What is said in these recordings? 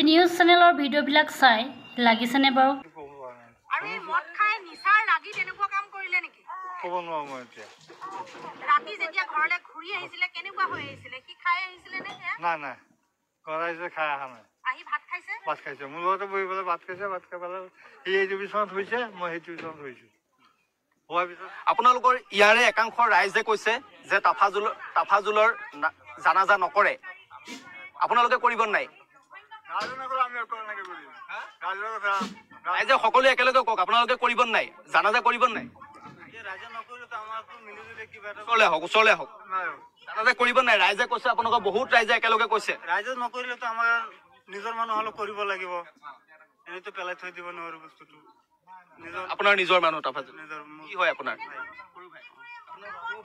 এই নিউজ চেনেলৰ ভিডিঅ'বিলাক চাই লাগিছেনে বাৰু আপোনালোকৰ ইয়াৰে একাংশ ৰাইজে জানাজা নকৰে আপোনালোকে কৰিব নাই ৰাইজে সকলোৱে একেলগে কওক আপোনালোকে কৰিব নাই জানা যে কৰিব নাই কৈছে আপোনালোকে বহুত ৰাইজে কৈছে ৰাইজে নকৰিলেতো আমাৰ নিজৰ মানুহ কৰিব লাগিব আপোনাৰ নিজৰ মানুহ কি হয় আপোনাৰ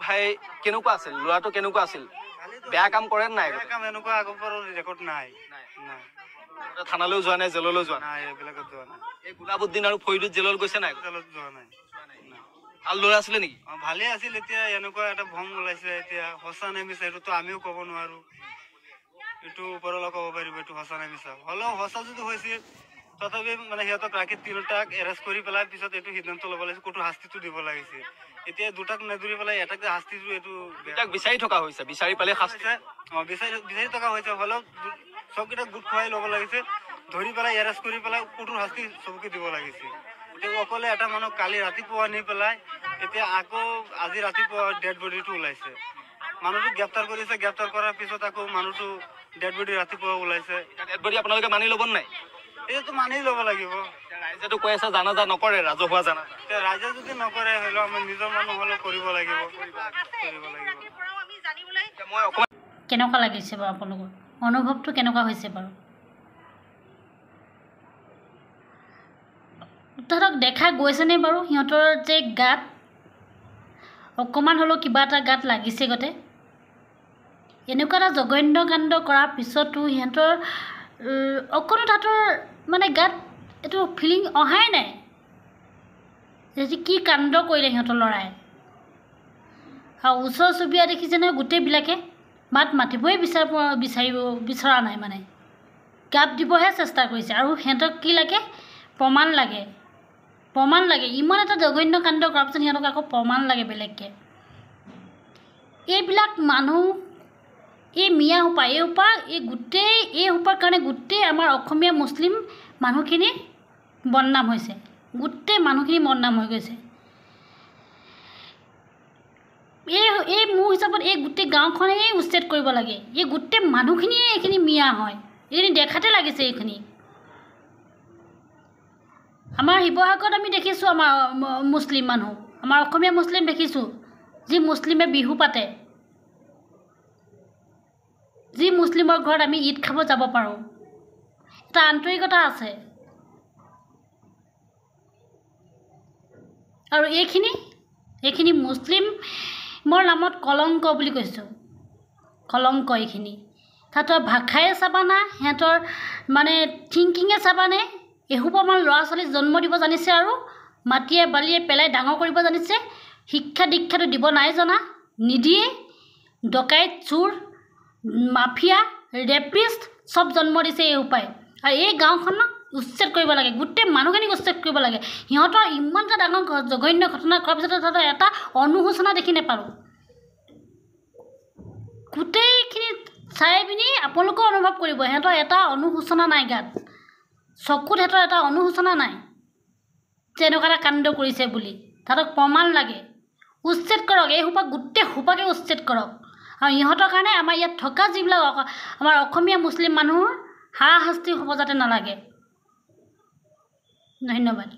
ভাই কেনেকুৱা আছিল ল'ৰাটো কেনেকুৱা আছিল বেয়া কাম কৰে নাই কাম এনেকুৱা আগৰ পৰা ৰেকৰ্ড নাই থানালৈ যোৱা নাই জেললৈ যোৱা নাই এইবিলাকত যোৱা নাই এই গোলাবুদ্দিন আৰু ফৰিদুত জেলত গৈছে নাই জেলত যোৱা নাই ভাল ল'ৰা আছিলে নেকি অঁ ভালেই আছিল এতিয়া এনেকুৱা এটা ভ্ৰম ওলাইছে এতিয়া সঁচা নেমিছে এইটোতো আমিও ক'ব নোৱাৰোঁ এইটো ওপৰলৈ ক'ব পাৰিব এইটো সঁচা নেমিছা হ'লেও সঁচা যদি হৈছিল তথাপি মানে সিহঁতক ৰাখি তিনিটাক এৰেষ্ট কৰি পেলাই পিছত এইটো সিদ্ধান্ত ল'ব লাগিছে ক'তো শাস্তিটো দিব লাগিছে এতিয়া দুটাক নেদুৰি পেলাই এটাক যে শাস্তিটো এইটো বিচাৰি থকা হৈছে বিচাৰি পালে শাস্তি অঁ বিচাৰি বিচাৰি থকা হৈছে হ'লেও চবকেইটাক গোট খুৱাই ল'ব লাগিছে ধৰি পেলাই এৰেষ্ট কৰি পেলাই ক'তো শাস্তি চবকে দিব লাগিছে তেওঁ অকলে এটা মানুহ কালি ৰাতিপুৱা নি পেলাই এতিয়া আকৌ আজি ৰাতিপুৱা ডেড বডিটো ওলাইছে মানুহটো গ্ৰেপ্তাৰ কৰিছে গ্ৰেপ্তাৰ কৰাৰ পিছত আকৌ মানুহটো ডেড বডি ৰাতিপুৱা ওলাইছে ডেড বডি আপোনালোকে মানি ল'ব নাই এইটো মানি ল'ব লাগিব ৰাইজেতো কৈ আছে জানা যা নকৰে ৰাজহুৱা জানা ৰাইজে যদি নকৰে কেনেকুৱা লাগিছে বাৰু তাহাঁতক দেখা গৈছেনে বাৰু সিহঁতৰ যে গাত অকণমান হ'লেও কিবা এটা গাত লাগিছে গতে এনেকুৱা এটা জগন্য কাণ্ড কৰাৰ পিছতো সিহঁতৰ অকণো তাহাঁতৰ মানে গাত এইটো ফিলিং অহাই নাই যে কি কাণ্ড কৰিলে সিহঁতৰ ল'ৰাই আৰু ওচৰ চুবুৰীয়া দেখিছে নহয় গোটেইবিলাকে মাত মাতিবই বিচাৰ বিচাৰিব বিচৰা নাই মানে গাপ দিবহে চেষ্টা কৰিছে আৰু সিহঁতক কি লাগে প্ৰমাণ লাগে প্ৰমাণ লাগে ইমান এটা জঘন্য কাণ্ড কৰাৰ পিছত সিহঁতক আকৌ প্ৰমাণ লাগে বেলেগকৈ এইবিলাক মানুহ এই মিয়া সোপা এই সোপা এই গোটেই এই সোপাৰ কাৰণে গোটেই আমাৰ অসমীয়া মুছলিম মানুহখিনি বদনাম হৈছে গোটেই মানুহখিনি বদনাম হৈ গৈছে এই এই মোৰ হিচাপত এই গোটেই গাঁওখনেই উচ্ছেদ কৰিব লাগে এই গোটেই মানুহখিনিয়ে এইখিনি মিয়া হয় এইখিনি দেখাতে লাগিছে এইখিনি আমাৰ শিৱসাগৰত আমি দেখিছোঁ আমাৰ মুছলিম মানুহ আমাৰ অসমীয়া মুছলিম দেখিছোঁ যি মুছলিমে বিহু পাতে যি মুছলিমৰ ঘৰত আমি ঈদ খাব যাব পাৰোঁ এটা আন্তৰিকতা আছে আৰু এইখিনি এইখিনি মুছলিমৰ নামত কলংক বুলি কৈছোঁ কলংক এইখিনি সিহঁতৰ ভাষাই না সিহঁতৰ মানে থিংকিঙে চাবানে এসোপা আমাৰ ল'ৰা ছোৱালীক জন্ম দিব জানিছে আৰু মাটিয়ে বালিয়ে পেলাই ডাঙৰ কৰিব জানিছে শিক্ষা দীক্ষাটো দিব নাই জনা নিদিয়ে ডকাইত চোৰ মাফিয়া ৰেপিষ্ট চব জন্ম দিছে এই উপায় আৰু এই গাঁওখনক উচ্ছেদ কৰিব লাগে গোটেই মানুহখিনিক উচ্ছেদ কৰিব লাগে সিহঁতৰ ইমান এটা ডাঙৰ জঘন্য ঘটনা কৰাৰ পিছত সিহঁতৰ এটা অনুশোচনা দেখি নাপালোঁ গোটেইখিনি চাই পিনি আপোনালোকেও অনুভৱ কৰিব সিহঁতৰ এটা অনুশোচনা নাই গাত চকুত সিহঁতৰ এটা অনুশোচনা নাই যে এনেকুৱা এটা কাণ্ড কৰিছে বুলি তাহাঁতক প্ৰমাণ লাগে উচ্ছেদ কৰক এইসোপা গোটেই সোপাকে উচ্ছেদ কৰক আৰু ইহঁতৰ কাৰণে আমাৰ ইয়াত থকা যিবিলাক আমাৰ অসমীয়া মুছলিম মানুহৰ হাৰাশাস্তি হ'ব যাতে নালাগে ধন্যবাদ